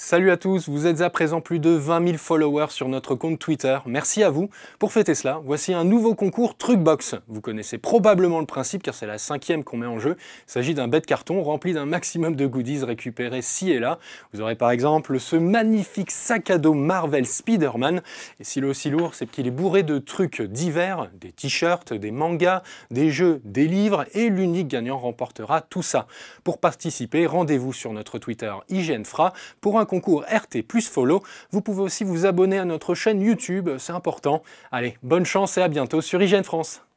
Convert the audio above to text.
Salut à tous, vous êtes à présent plus de 20 000 followers sur notre compte Twitter. Merci à vous. Pour fêter cela, voici un nouveau concours Trucbox. Vous connaissez probablement le principe car c'est la cinquième qu'on met en jeu. Il s'agit d'un bête carton rempli d'un maximum de goodies récupérés ci et là. Vous aurez par exemple ce magnifique sac à dos Marvel Spider-Man. Et s'il est aussi lourd, c'est qu'il est bourré de trucs divers, des t-shirts, des mangas, des jeux, des livres et l'unique gagnant remportera tout ça. Pour participer, rendez-vous sur notre Twitter IGNFRA pour un concours RT plus Follow. Vous pouvez aussi vous abonner à notre chaîne YouTube, c'est important. Allez, bonne chance et à bientôt sur Hygiène France.